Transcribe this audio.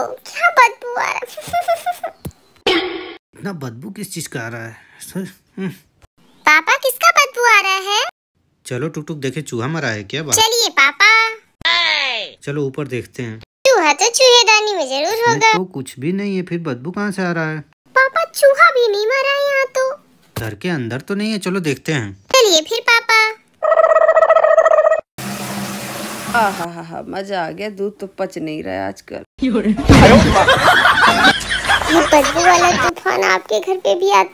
क्या बदबू आ रहा है इतना बदबू किस चीज का आ रहा है सर हम्म। पापा किसका बदबू आ रहा है चलो टुक टुक देखे चूहा मरा है क्या बात चलिए पापा चलो ऊपर देखते हैं चूहा तो चूहेदानी में जरूर होगा तो कुछ भी नहीं है फिर बदबू कहाँ से आ रहा है पापा चूहा भी नहीं मरा है यहाँ तो घर के अंदर तो नहीं है चलो देखते हैं चलिए फिर हा मजा आ गया दूध तो पच नहीं रहा आजकल ये वाला तूफान आपके घर पे भी आता